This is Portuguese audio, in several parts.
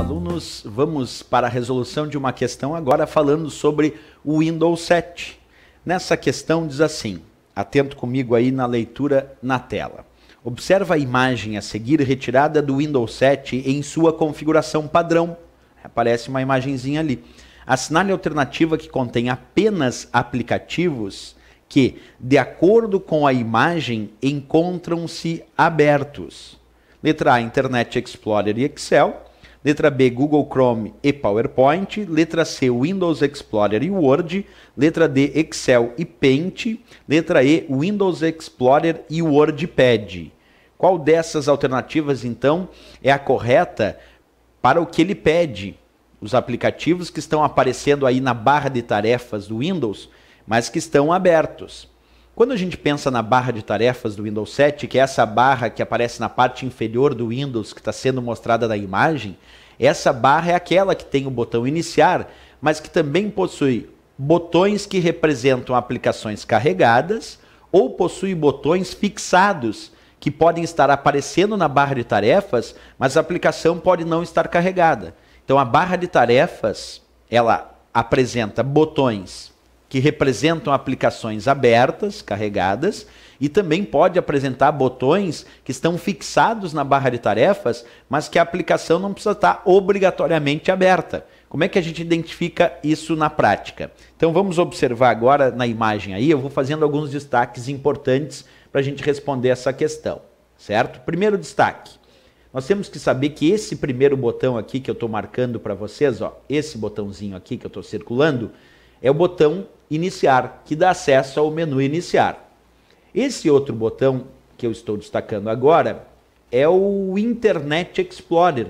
alunos, vamos para a resolução de uma questão agora falando sobre o Windows 7. Nessa questão diz assim: atento comigo aí na leitura na tela. Observa a imagem a seguir retirada do Windows 7 em sua configuração padrão. Aparece uma imagenzinha ali. Assinale a alternativa que contém apenas aplicativos que, de acordo com a imagem, encontram-se abertos. Letra A, Internet Explorer e Excel. Letra B, Google Chrome e PowerPoint. Letra C, Windows Explorer e Word. Letra D, Excel e Paint. Letra E, Windows Explorer e WordPad. Qual dessas alternativas, então, é a correta para o que ele pede? Os aplicativos que estão aparecendo aí na barra de tarefas do Windows, mas que estão abertos. Quando a gente pensa na barra de tarefas do Windows 7, que é essa barra que aparece na parte inferior do Windows que está sendo mostrada na imagem, essa barra é aquela que tem o botão iniciar, mas que também possui botões que representam aplicações carregadas ou possui botões fixados que podem estar aparecendo na barra de tarefas, mas a aplicação pode não estar carregada. Então a barra de tarefas, ela apresenta botões que representam aplicações abertas, carregadas, e também pode apresentar botões que estão fixados na barra de tarefas, mas que a aplicação não precisa estar obrigatoriamente aberta. Como é que a gente identifica isso na prática? Então vamos observar agora na imagem aí, eu vou fazendo alguns destaques importantes para a gente responder essa questão, certo? Primeiro destaque. Nós temos que saber que esse primeiro botão aqui que eu estou marcando para vocês, ó, esse botãozinho aqui que eu estou circulando, é o botão Iniciar, que dá acesso ao menu Iniciar. Esse outro botão que eu estou destacando agora é o Internet Explorer.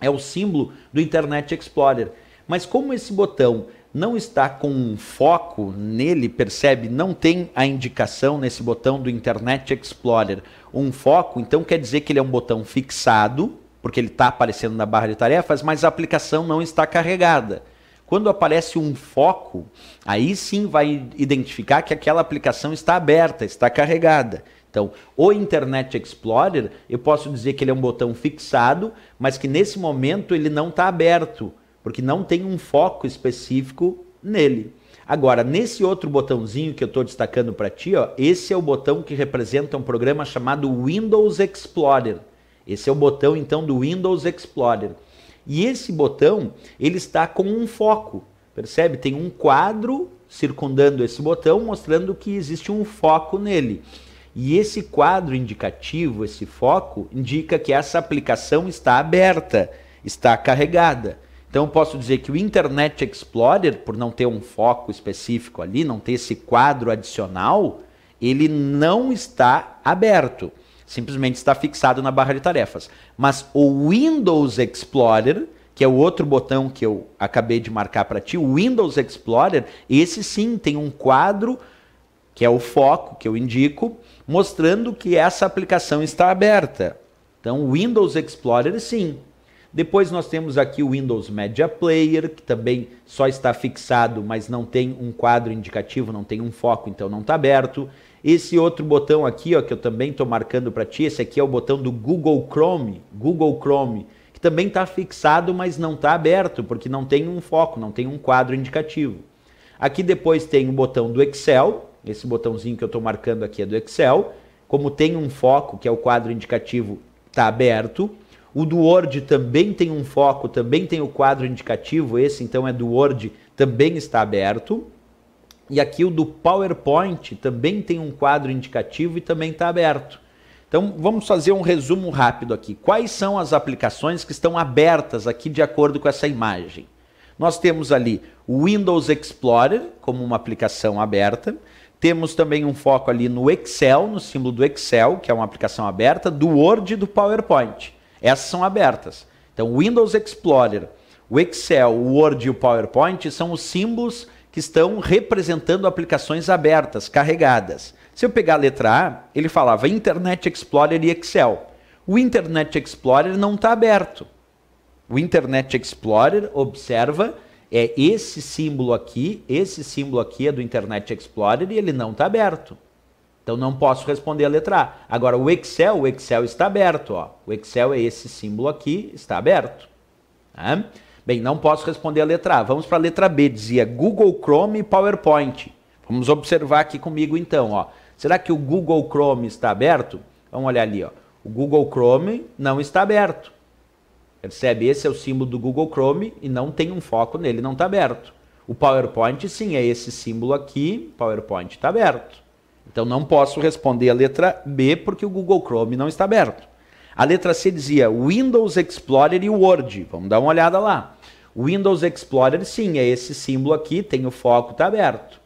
É o símbolo do Internet Explorer. Mas como esse botão não está com um foco nele, percebe? Não tem a indicação nesse botão do Internet Explorer. Um foco, então quer dizer que ele é um botão fixado, porque ele está aparecendo na barra de tarefas, mas a aplicação não está carregada. Quando aparece um foco, aí sim vai identificar que aquela aplicação está aberta, está carregada. Então, o Internet Explorer, eu posso dizer que ele é um botão fixado, mas que nesse momento ele não está aberto, porque não tem um foco específico nele. Agora, nesse outro botãozinho que eu estou destacando para ti, ó, esse é o botão que representa um programa chamado Windows Explorer. Esse é o botão então do Windows Explorer. E esse botão, ele está com um foco, percebe? Tem um quadro circundando esse botão, mostrando que existe um foco nele. E esse quadro indicativo, esse foco, indica que essa aplicação está aberta, está carregada. Então, posso dizer que o Internet Explorer, por não ter um foco específico ali, não ter esse quadro adicional, ele não está aberto simplesmente está fixado na barra de tarefas. Mas o Windows Explorer, que é o outro botão que eu acabei de marcar para ti, o Windows Explorer, esse sim tem um quadro que é o foco que eu indico, mostrando que essa aplicação está aberta. Então, o Windows Explorer sim, depois nós temos aqui o Windows Media Player, que também só está fixado, mas não tem um quadro indicativo, não tem um foco, então não está aberto. Esse outro botão aqui, ó, que eu também estou marcando para ti, esse aqui é o botão do Google Chrome, Google Chrome, que também está fixado, mas não está aberto, porque não tem um foco, não tem um quadro indicativo. Aqui depois tem o botão do Excel, esse botãozinho que eu estou marcando aqui é do Excel. Como tem um foco, que é o quadro indicativo, está aberto. O do Word também tem um foco, também tem o quadro indicativo, esse então é do Word, também está aberto. E aqui o do PowerPoint também tem um quadro indicativo e também está aberto. Então vamos fazer um resumo rápido aqui. Quais são as aplicações que estão abertas aqui de acordo com essa imagem? Nós temos ali o Windows Explorer como uma aplicação aberta. Temos também um foco ali no Excel, no símbolo do Excel, que é uma aplicação aberta, do Word e do PowerPoint. Essas são abertas. Então, o Windows Explorer, o Excel, o Word e o PowerPoint são os símbolos que estão representando aplicações abertas, carregadas. Se eu pegar a letra A, ele falava Internet Explorer e Excel. O Internet Explorer não está aberto. O Internet Explorer, observa, é esse símbolo aqui, esse símbolo aqui é do Internet Explorer e ele não está aberto. Então não posso responder a letra A. Agora o Excel, o Excel está aberto, ó. O Excel é esse símbolo aqui, está aberto. Né? Bem, não posso responder a letra A. Vamos para a letra B, dizia Google Chrome e PowerPoint. Vamos observar aqui comigo então, ó. Será que o Google Chrome está aberto? Vamos olhar ali, ó. O Google Chrome não está aberto. Percebe? Esse é o símbolo do Google Chrome e não tem um foco nele, não está aberto. O PowerPoint, sim, é esse símbolo aqui. PowerPoint está aberto. Então não posso responder a letra B porque o Google Chrome não está aberto. A letra C dizia Windows Explorer e Word. Vamos dar uma olhada lá. Windows Explorer, sim, é esse símbolo aqui, tem o foco, está aberto.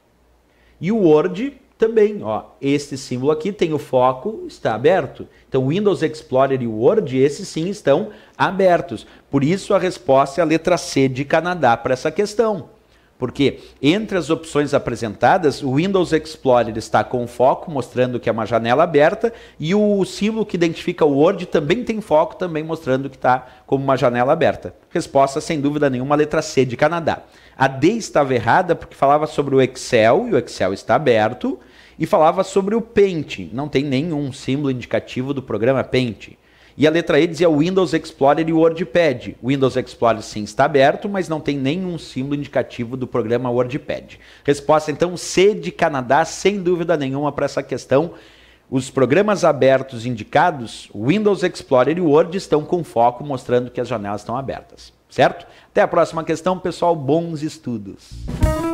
E o Word também, ó, este símbolo aqui tem o foco, está aberto. Então, Windows Explorer e Word, esses sim estão abertos. Por isso a resposta é a letra C de Canadá para essa questão. Porque entre as opções apresentadas, o Windows Explorer está com foco, mostrando que é uma janela aberta, e o símbolo que identifica o Word também tem foco, também mostrando que está como uma janela aberta. Resposta, sem dúvida nenhuma, letra C de Canadá. A D estava errada porque falava sobre o Excel, e o Excel está aberto, e falava sobre o Paint. Não tem nenhum símbolo indicativo do programa Paint. E a letra E dizia Windows Explorer e WordPad. O Windows Explorer sim está aberto, mas não tem nenhum símbolo indicativo do programa WordPad. Resposta então C de Canadá, sem dúvida nenhuma para essa questão. Os programas abertos indicados, Windows Explorer e Word, estão com foco mostrando que as janelas estão abertas, certo? Até a próxima questão, pessoal. Bons estudos!